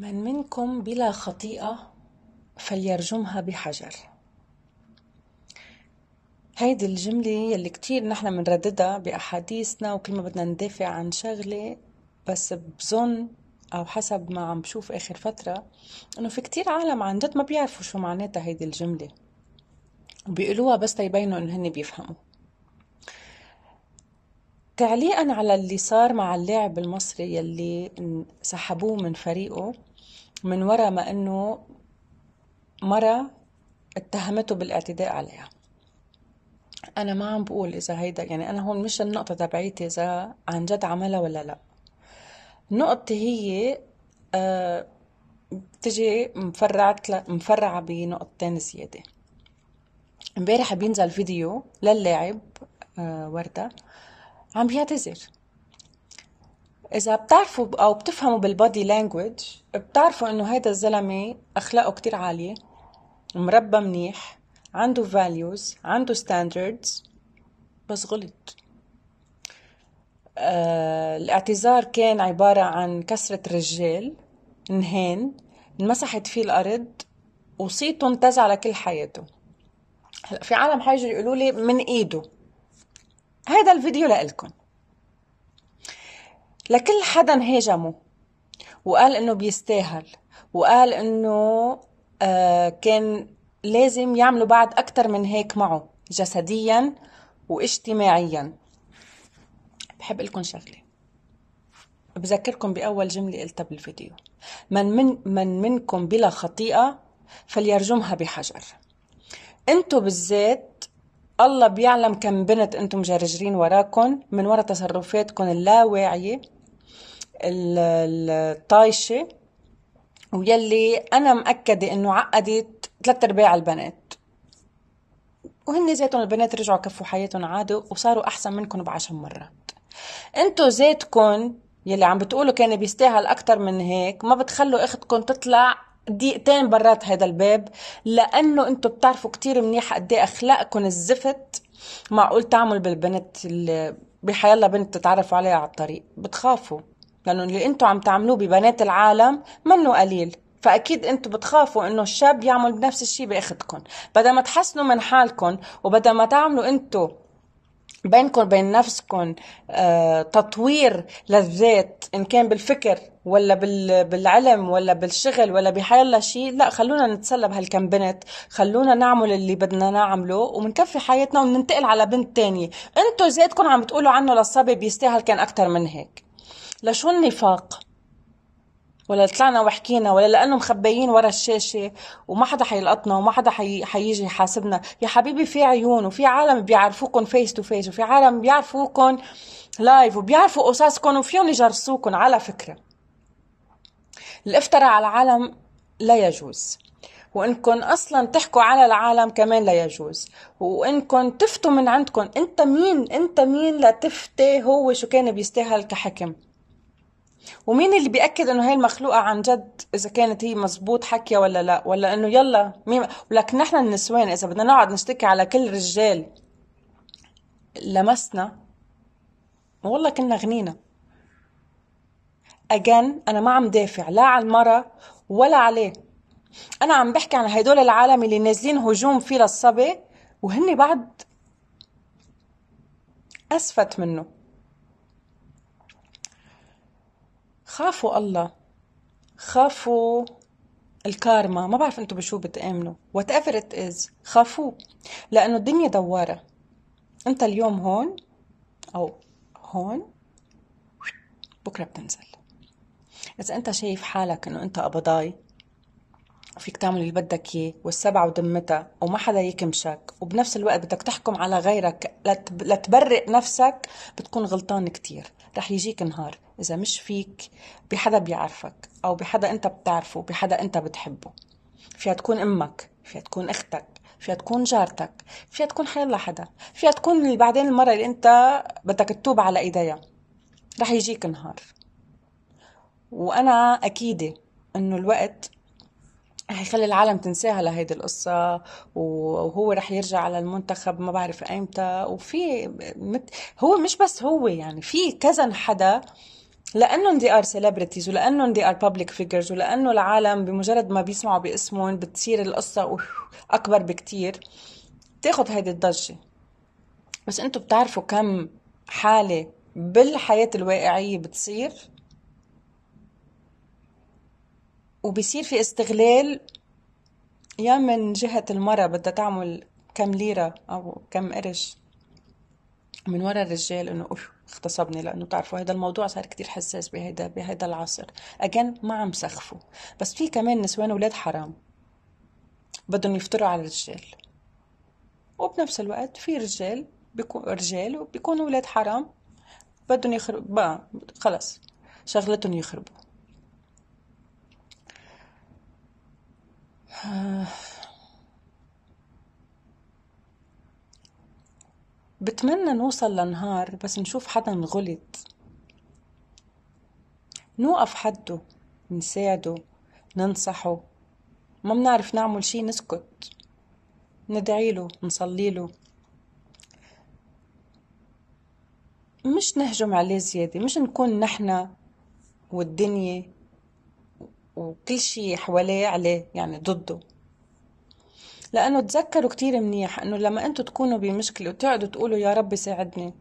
من منكم بلا خطيئة فليرجمها بحجر هيدي الجملة يلي كتير نحن منرددها بأحاديثنا وكل ما بدنا ندافع عن شغلة بس بظن أو حسب ما عم بشوف آخر فترة إنه في كتير عالم عن جد ما بيعرفوا شو معناتها هيدي الجملة وبيقولوها بس تيبينوا إنه هن بيفهموا تعليقا على اللي صار مع اللاعب المصري يلي سحبوه من فريقه من وراء ما أنه مرة اتهمته بالاعتداء عليها أنا ما عم بقول إذا هيدا يعني أنا هون مش النقطة تبعيتي إذا عن جد عملها ولا لأ نقطتي هي آه، بتجي مفرعة مفرعة بنقطتين زيادة امبارح بينزل فيديو للاعب آه، وردة عم بيعتذر إذا بتعرفوا أو بتفهموا بالبادي لانجوج بتعرفوا إنه هيدا الزلمة أخلاقه كتير عالية مربى منيح عنده values عنده standards بس غلط آه، الاعتذار كان عبارة عن كسرة رجال نهان انمسحت فيه الأرض وصيته انتزع على كل حياته هلا في عالم حيجوا يقولوا لي من ايده هذا الفيديو لإلكم لكل حدا هاجمه وقال انه بيستاهل وقال انه آه، كان لازم يعملوا بعد اكثر من هيك معه جسديا واجتماعيا بحب لكم شغله بذكركم باول جمله قلتها بالفيديو من من من منكم بلا خطيئه فليرجمها بحجر انتو بالذات الله بيعلم كم بنت انتم مجرجرين وراكم من ورا تصرفاتكم اللاواعيه الطايشه ويلي انا مأكده انه عقدت ثلاث ارباع البنات وهن زيتهم البنات رجعوا كفوا حياتهم عادي وصاروا احسن منكم بعشر مرات انتو زيتكم يلي عم بتقولوا كان بيستاهل اكتر من هيك ما بتخلوا اختكم تطلع دقيقتين برات هذا الباب لانه أنتو بتعرفوا كتير منيح قد ايه اخلاقكم الزفت معقول تعمل بالبنت اللي بحيالله بنت تتعرفوا عليها على الطريق بتخافوا لأنه اللي أنتم عم تعملوه ببنات العالم منه قليل فاكيد انتم بتخافوا انه الشاب يعمل نفس الشيء باخدكم بدل ما تحسنوا من حالكم وبدل ما تعملوا انتم بينكم بين نفسكم آه، تطوير للذات ان كان بالفكر ولا بالعلم ولا بالشغل ولا بحيلا شيء لا خلونا نتسلى بهالكم بنت خلونا نعمل اللي بدنا نعمله ومنكفي حياتنا وننتقل على بنت تانية انتم زيتكم عم بتقولوا عنه للصبي بيستاهل كان اكثر من هيك لشو النفاق ولا طلعنا وحكينا ولا لانه مخبيين ورا الشاشه وما حدا حيلقطنا وما حدا حي... حيجي يحاسبنا يا حبيبي في عيون وفي عالم بيعرفوكم فيس تو فيس وفي عالم بيعرفوكم لايف وبيعرفوا قصصكم وفيهم يجرسوكم على فكره الافتراء على العالم لا يجوز وانكم اصلا تحكوا على العالم كمان لا يجوز وانكم تفتوا من عندكم انت مين انت مين لتفتي هو شو كان بيستاهل كحكم ومين اللي بيأكد انه هي المخلوقة عن جد اذا كانت هي مزبوط حكية ولا لا ولا انه يلا مين ولكن نحن النسوان اذا بدنا نقعد نشتكي على كل رجال لمسنا والله كنا غنينا اجان انا ما عم دافع لا على المرة ولا عليه انا عم بحكي عن هدول العالم اللي نازلين هجوم فيه للصبي وهن بعد اسفت منه خافوا الله خافوا الكارما ما بعرف انتم بشو بتآمنوا وات ايفر ات از خافوه لانه الدنيا دواره انت اليوم هون او هون بكره بتنزل اذا انت شايف حالك انه انت قبضاي فيك تعمل اللي بدك اياه والسبع وذمتها وما حدا يكمشك وبنفس الوقت بدك تحكم على غيرك لتبرئ نفسك بتكون غلطان كتير رح يجيك نهار إذا مش فيك بحدا بيعرفك أو بحدا أنت بتعرفه بحدا أنت بتحبه فيها تكون أمك فيها تكون أختك فيها تكون جارتك فيها تكون حيلا حدا فيها تكون اللي بعدين المرة اللي أنت بدك تتوب على إيديها رح يجيك نهار وأنا أكيدة إنه الوقت رح يخلي العالم تنساها لهيدي القصة وهو رح يرجع على المنتخب ما بعرف ايمتى وفي هو مش بس هو يعني في كذا حدا لانهم دي ار سيلبرتيز ولانهم دي ار بابليك فيجرز ولانه العالم بمجرد ما بيسمعوا باسمهم بتصير القصه اكبر بكتير بتاخد هيدي الضجه بس انتم بتعرفوا كم حاله بالحياه الواقعيه بتصير وبصير في استغلال يا من جهة المرة بدها تعمل كم ليرة أو كم قرش من وراء الرجال انه اوف اغتصبني لانه بتعرفوا هذا الموضوع صار كتير حساس بهيدا بهيدا العصر اجن ما عم سخفوا بس في كمان نسوان اولاد حرام بدهم يفطروا على الرجال وبنفس الوقت في رجال بيكون رجال وبيكونوا اولاد حرام بدهم يخرب خلص شغلتهم يخربوا آه. بتمنى نوصل لنهار بس نشوف حدا غلط نوقف حده نساعده ننصحه ما بنعرف نعمل شي نسكت ندعيله نصليله مش نهجم عليه زيادة مش نكون نحنا والدنيا وكل شي حواليه عليه يعني ضده لأنه تذكروا كتير منيح أنه لما أنتوا تكونوا بمشكلة وتقعدوا تقولوا يا رب ساعدني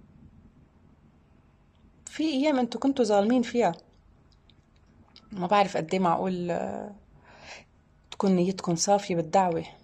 في أيام أنتوا كنتوا ظالمين فيها ما بعرف قد إيه معقول آه، تكون نيتكم صافية بالدعوة